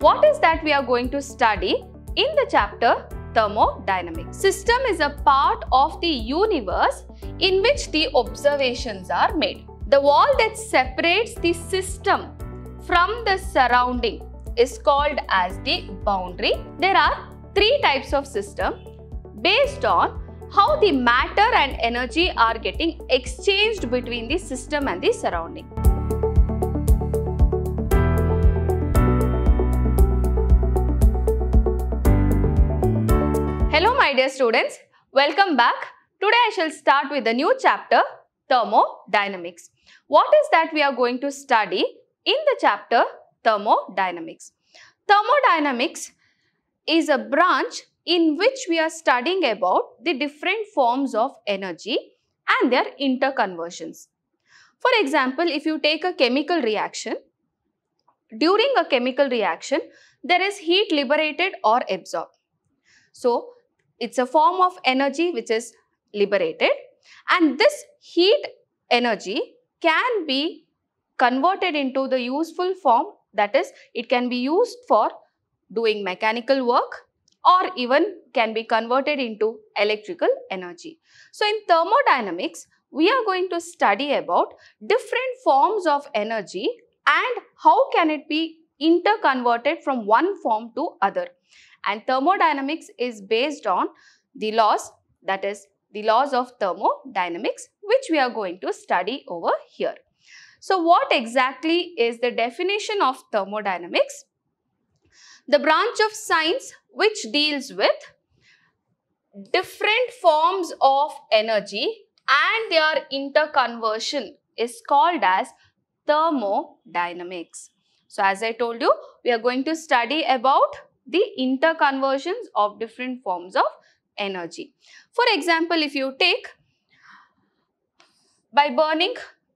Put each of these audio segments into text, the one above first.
What is that we are going to study in the chapter Thermodynamics? System is a part of the universe in which the observations are made. The wall that separates the system from the surrounding is called as the boundary. There are three types of system based on how the matter and energy are getting exchanged between the system and the surrounding. my dear students, welcome back. Today I shall start with a new chapter, Thermodynamics. What is that we are going to study in the chapter Thermodynamics? Thermodynamics is a branch in which we are studying about the different forms of energy and their interconversions. For example, if you take a chemical reaction, during a chemical reaction, there is heat liberated or absorbed. So, it's a form of energy which is liberated and this heat energy can be converted into the useful form that is it can be used for doing mechanical work or even can be converted into electrical energy. So in thermodynamics, we are going to study about different forms of energy and how can it be interconverted from one form to other. And thermodynamics is based on the laws, that is the laws of thermodynamics, which we are going to study over here. So what exactly is the definition of thermodynamics? The branch of science which deals with different forms of energy and their interconversion is called as thermodynamics. So as I told you, we are going to study about the interconversions of different forms of energy. For example, if you take by burning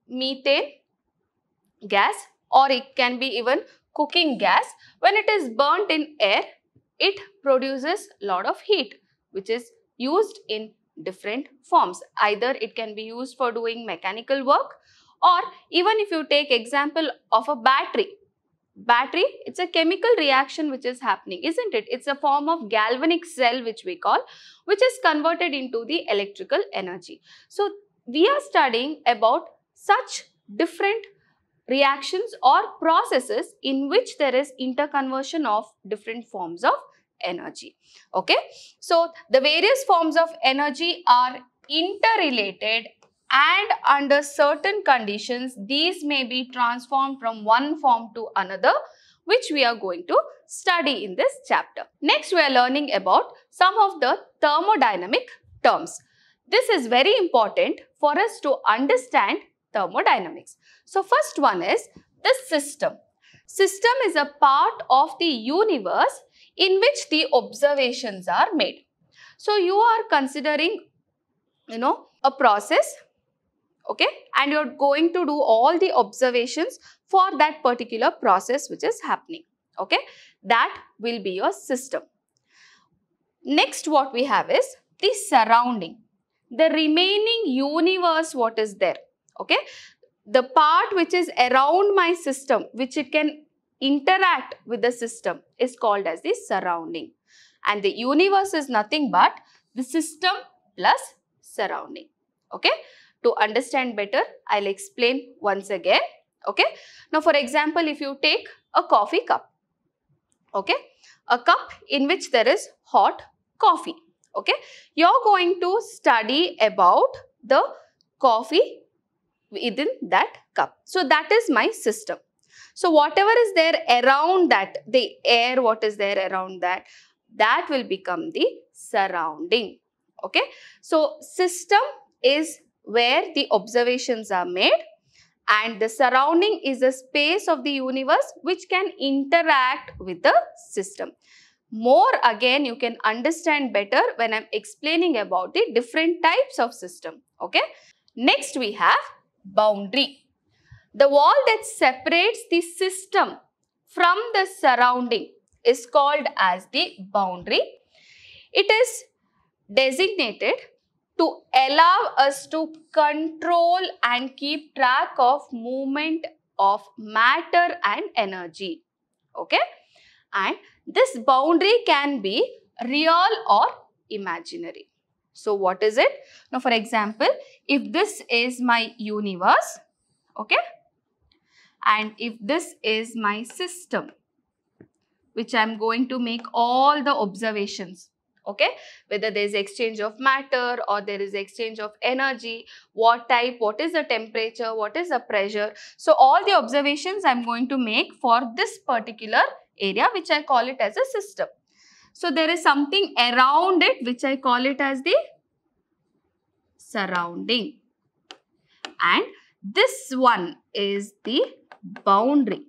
methane gas or it can be even cooking gas, when it is burnt in air, it produces lot of heat which is used in different forms. Either it can be used for doing mechanical work or even if you take example of a battery, battery it's a chemical reaction which is happening isn't it it's a form of galvanic cell which we call which is converted into the electrical energy so we are studying about such different reactions or processes in which there is interconversion of different forms of energy okay so the various forms of energy are interrelated and under certain conditions, these may be transformed from one form to another, which we are going to study in this chapter. Next, we are learning about some of the thermodynamic terms. This is very important for us to understand thermodynamics. So, first one is the system. System is a part of the universe in which the observations are made. So, you are considering, you know, a process okay and you're going to do all the observations for that particular process which is happening okay that will be your system next what we have is the surrounding the remaining universe what is there okay the part which is around my system which it can interact with the system is called as the surrounding and the universe is nothing but the system plus surrounding okay to understand better, I'll explain once again. Okay. Now, for example, if you take a coffee cup, okay, a cup in which there is hot coffee, okay, you're going to study about the coffee within that cup. So, that is my system. So, whatever is there around that, the air, what is there around that, that will become the surrounding. Okay. So, system is where the observations are made and the surrounding is a space of the universe which can interact with the system. More again you can understand better when I'm explaining about the different types of system. Okay. Next we have boundary. The wall that separates the system from the surrounding is called as the boundary. It is designated to allow us to control and keep track of movement of matter and energy. Okay? And this boundary can be real or imaginary. So what is it? Now for example, if this is my universe, okay? And if this is my system, which I'm going to make all the observations okay whether there is exchange of matter or there is exchange of energy what type what is the temperature what is the pressure so all the observations i'm going to make for this particular area which i call it as a system so there is something around it which i call it as the surrounding and this one is the boundary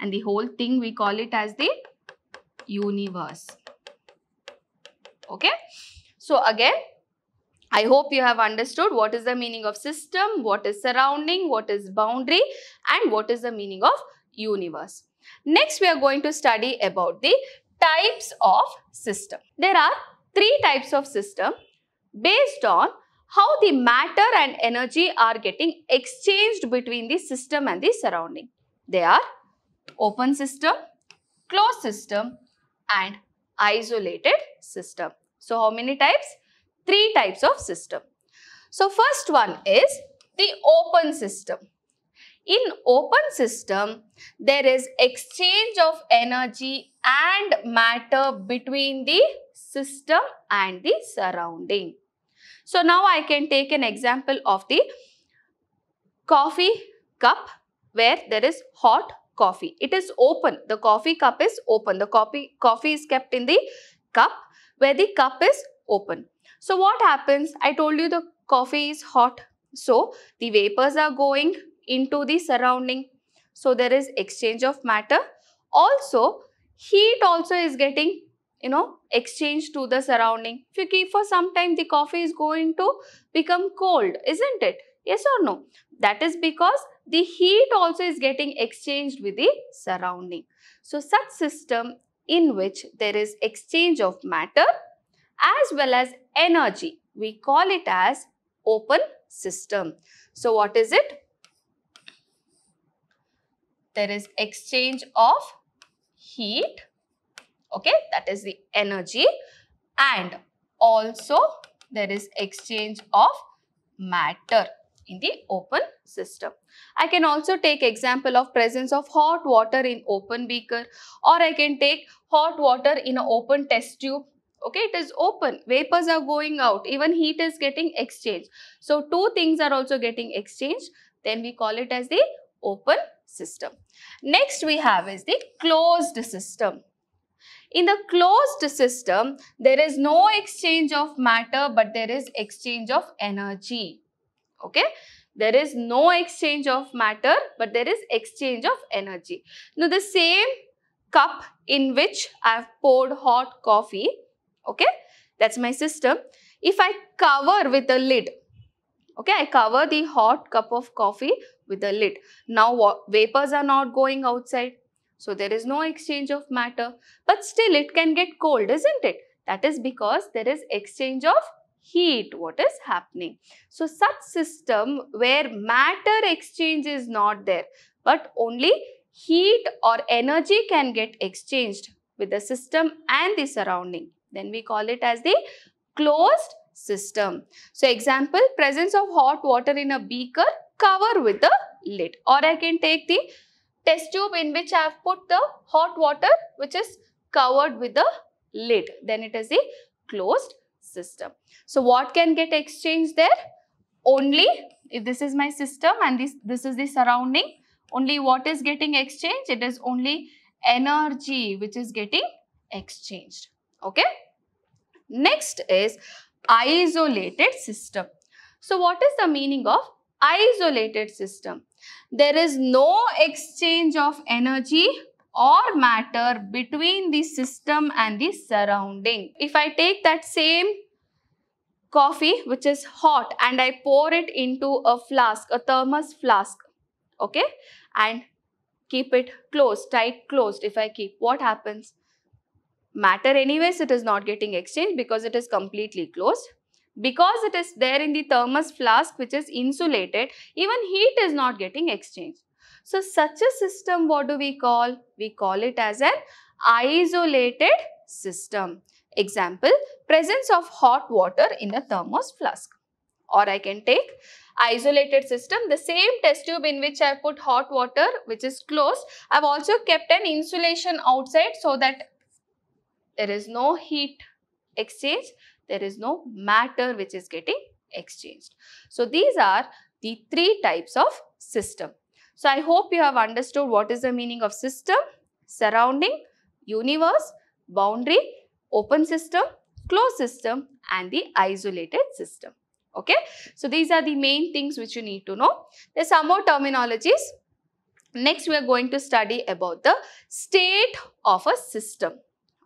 and the whole thing we call it as the universe. Okay. So again, I hope you have understood what is the meaning of system, what is surrounding, what is boundary and what is the meaning of universe. Next, we are going to study about the types of system. There are three types of system based on how the matter and energy are getting exchanged between the system and the surrounding. They are open system, closed system and isolated system. So how many types? Three types of system. So first one is the open system. In open system, there is exchange of energy and matter between the system and the surrounding. So now I can take an example of the coffee cup where there is hot coffee. It is open. The coffee cup is open. The coffee, coffee is kept in the cup where the cup is open. So what happens? I told you the coffee is hot. So the vapors are going into the surrounding. So there is exchange of matter. Also heat also is getting you know exchange to the surrounding. If you keep for some time the coffee is going to become cold isn't it? Yes or no? That is because the heat also is getting exchanged with the surrounding. So such system in which there is exchange of matter as well as energy. We call it as open system. So what is it? There is exchange of heat, okay, that is the energy and also there is exchange of matter in the open system. I can also take example of presence of hot water in open beaker or I can take hot water in an open test tube. Okay, it is open. Vapors are going out. Even heat is getting exchanged. So, two things are also getting exchanged. Then we call it as the open system. Next we have is the closed system. In the closed system, there is no exchange of matter, but there is exchange of energy okay there is no exchange of matter but there is exchange of energy now the same cup in which i have poured hot coffee okay that's my system if i cover with a lid okay i cover the hot cup of coffee with a lid now vapors are not going outside so there is no exchange of matter but still it can get cold isn't it that is because there is exchange of heat, what is happening. So such system where matter exchange is not there, but only heat or energy can get exchanged with the system and the surrounding. Then we call it as the closed system. So example, presence of hot water in a beaker cover with a lid. Or I can take the test tube in which I have put the hot water which is covered with a lid. Then it is a closed system. So what can get exchanged there? Only if this is my system and this, this is the surrounding, only what is getting exchanged? It is only energy which is getting exchanged. Okay. Next is isolated system. So what is the meaning of isolated system? There is no exchange of energy or matter between the system and the surrounding. If I take that same coffee which is hot and I pour it into a flask, a thermos flask, okay, and keep it closed, tight closed if I keep, what happens? Matter anyways, it is not getting exchanged because it is completely closed because it is there in the thermos flask which is insulated, even heat is not getting exchanged. So such a system, what do we call? We call it as an isolated system. Example, presence of hot water in a thermos flask. Or I can take isolated system, the same test tube in which I put hot water which is closed. I've also kept an insulation outside so that there is no heat exchange, there is no matter which is getting exchanged. So these are the three types of system. So I hope you have understood what is the meaning of system, surrounding, universe, boundary, open system, closed system and the isolated system. Okay. So these are the main things which you need to know. There are some more terminologies. Next, we are going to study about the state of a system.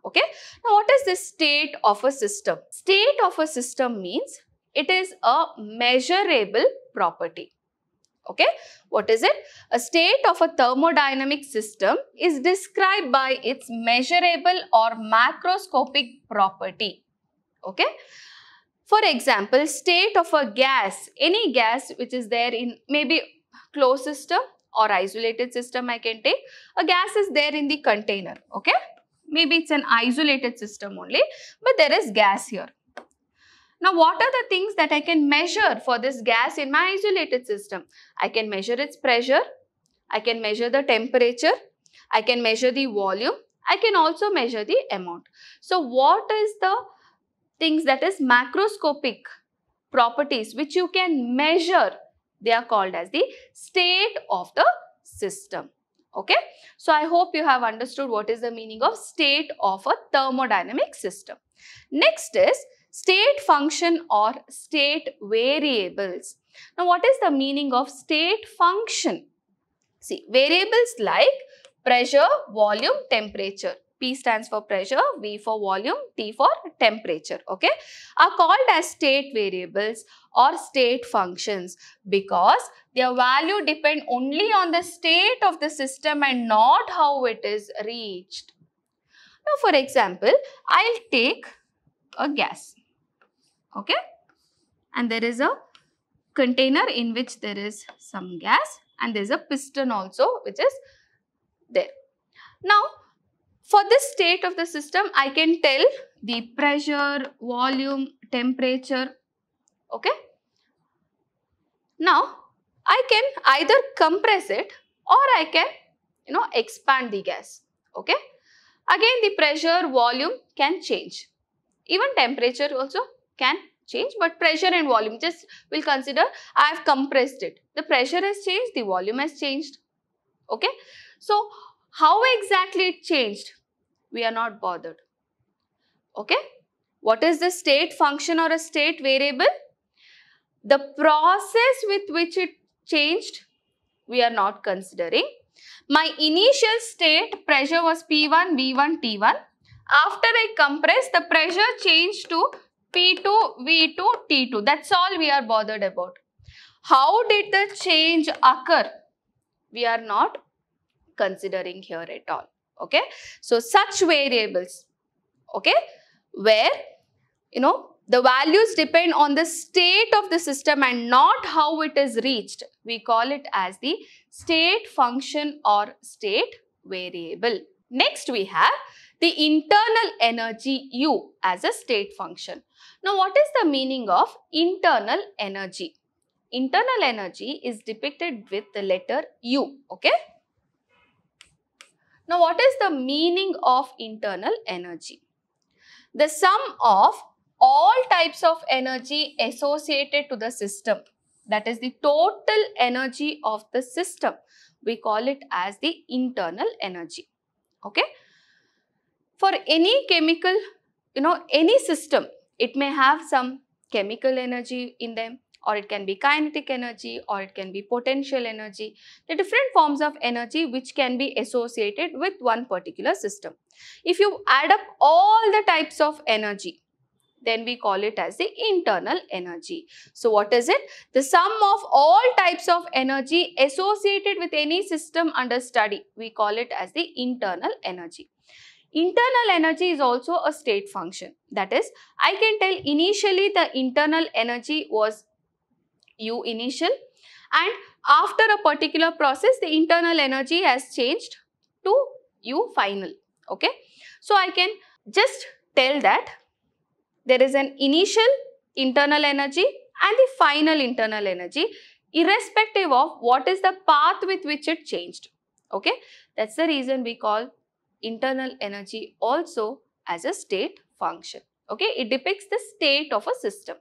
Okay. Now, what is the state of a system? State of a system means it is a measurable property. Okay, what is it? A state of a thermodynamic system is described by its measurable or macroscopic property. Okay. For example, state of a gas, any gas which is there in maybe closed system or isolated system I can take. A gas is there in the container, okay? Maybe it's an isolated system only, but there is gas here. Now, what are the things that I can measure for this gas in my isolated system? I can measure its pressure, I can measure the temperature, I can measure the volume, I can also measure the amount. So, what is the things that is macroscopic properties which you can measure? They are called as the state of the system. Okay. So, I hope you have understood what is the meaning of state of a thermodynamic system. Next is state function or state variables. Now, what is the meaning of state function? See, variables like pressure, volume, temperature. P stands for pressure, V for volume, T for temperature, okay, are called as state variables or state functions because their value depend only on the state of the system and not how it is reached. Now, for example, I'll take a gas okay and there is a container in which there is some gas and there is a piston also which is there. Now for this state of the system I can tell the pressure, volume, temperature okay. Now I can either compress it or I can you know expand the gas okay. Again the pressure, volume can change even temperature also can change but pressure and volume just we'll consider I have compressed it. The pressure has changed, the volume has changed. Okay. So, how exactly it changed? We are not bothered. Okay. What is the state function or a state variable? The process with which it changed, we are not considering. My initial state pressure was P1, V1, T1. After I compressed, the pressure changed to P2, V2, T2. That's all we are bothered about. How did the change occur? We are not considering here at all. Okay. So, such variables, okay, where, you know, the values depend on the state of the system and not how it is reached. We call it as the state function or state variable. Next, we have the internal energy U as a state function. Now, what is the meaning of internal energy? Internal energy is depicted with the letter U, okay? Now, what is the meaning of internal energy? The sum of all types of energy associated to the system, that is the total energy of the system, we call it as the internal energy, okay? for any chemical, you know, any system, it may have some chemical energy in them or it can be kinetic energy or it can be potential energy. The different forms of energy which can be associated with one particular system. If you add up all the types of energy, then we call it as the internal energy. So what is it? The sum of all types of energy associated with any system under study. We call it as the internal energy. Internal energy is also a state function. That is, I can tell initially the internal energy was U initial and after a particular process, the internal energy has changed to U final. Okay. So, I can just tell that there is an initial internal energy and the final internal energy irrespective of what is the path with which it changed. Okay. That's the reason we call internal energy also as a state function. Okay, it depicts the state of a system.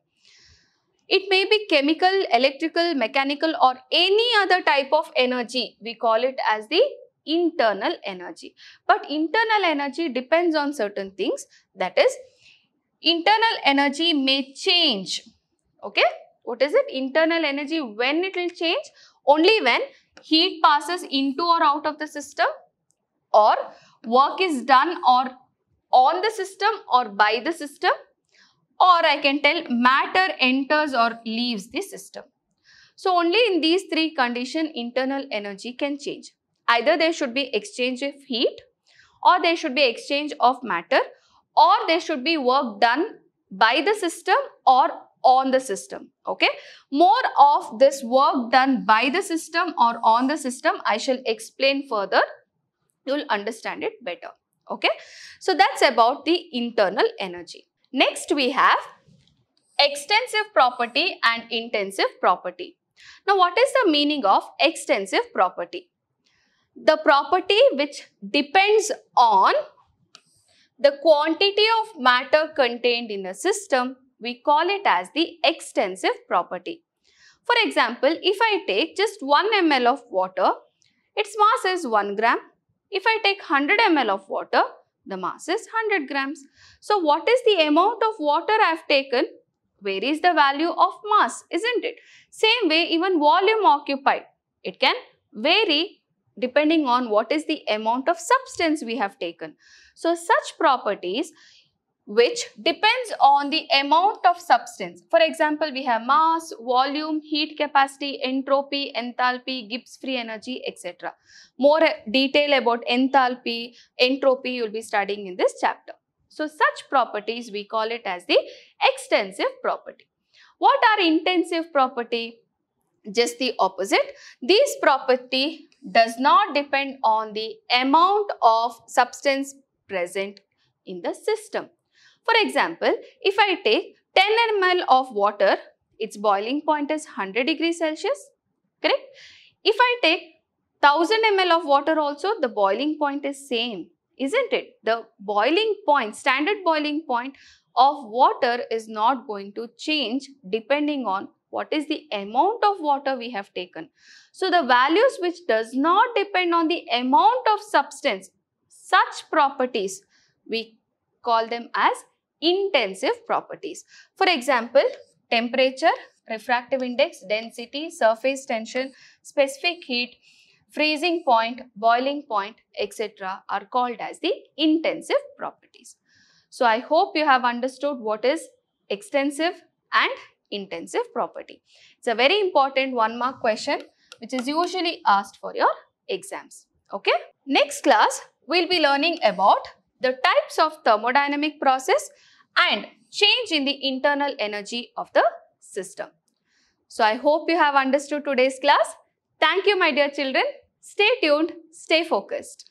It may be chemical, electrical, mechanical or any other type of energy. We call it as the internal energy. But internal energy depends on certain things. That is, internal energy may change. Okay, what is it? Internal energy, when it will change? Only when heat passes into or out of the system or work is done or on the system or by the system or I can tell matter enters or leaves the system. So only in these three conditions internal energy can change. Either there should be exchange of heat or there should be exchange of matter or there should be work done by the system or on the system. Okay. More of this work done by the system or on the system I shall explain further you will understand it better. Okay. So that's about the internal energy. Next we have extensive property and intensive property. Now what is the meaning of extensive property? The property which depends on the quantity of matter contained in a system, we call it as the extensive property. For example, if I take just 1 ml of water, its mass is 1 gram if I take 100 ml of water, the mass is 100 grams. So what is the amount of water I have taken varies the value of mass, isn't it? Same way, even volume occupied, it can vary depending on what is the amount of substance we have taken. So such properties, which depends on the amount of substance. For example, we have mass, volume, heat capacity, entropy, enthalpy, Gibbs free energy, etc. More detail about enthalpy, entropy you will be studying in this chapter. So, such properties we call it as the extensive property. What are intensive property? Just the opposite. These property does not depend on the amount of substance present in the system. For example, if I take 10 ml of water, its boiling point is 100 degrees Celsius, correct? If I take 1000 ml of water also, the boiling point is same, isn't it? The boiling point, standard boiling point of water is not going to change depending on what is the amount of water we have taken. So the values which does not depend on the amount of substance, such properties, we call them as intensive properties. For example, temperature, refractive index, density, surface tension, specific heat, freezing point, boiling point, etc. are called as the intensive properties. So, I hope you have understood what is extensive and intensive property. It's a very important one mark question which is usually asked for your exams. Okay. Next class, we'll be learning about the types of thermodynamic process and change in the internal energy of the system. So I hope you have understood today's class. Thank you my dear children. Stay tuned, stay focused.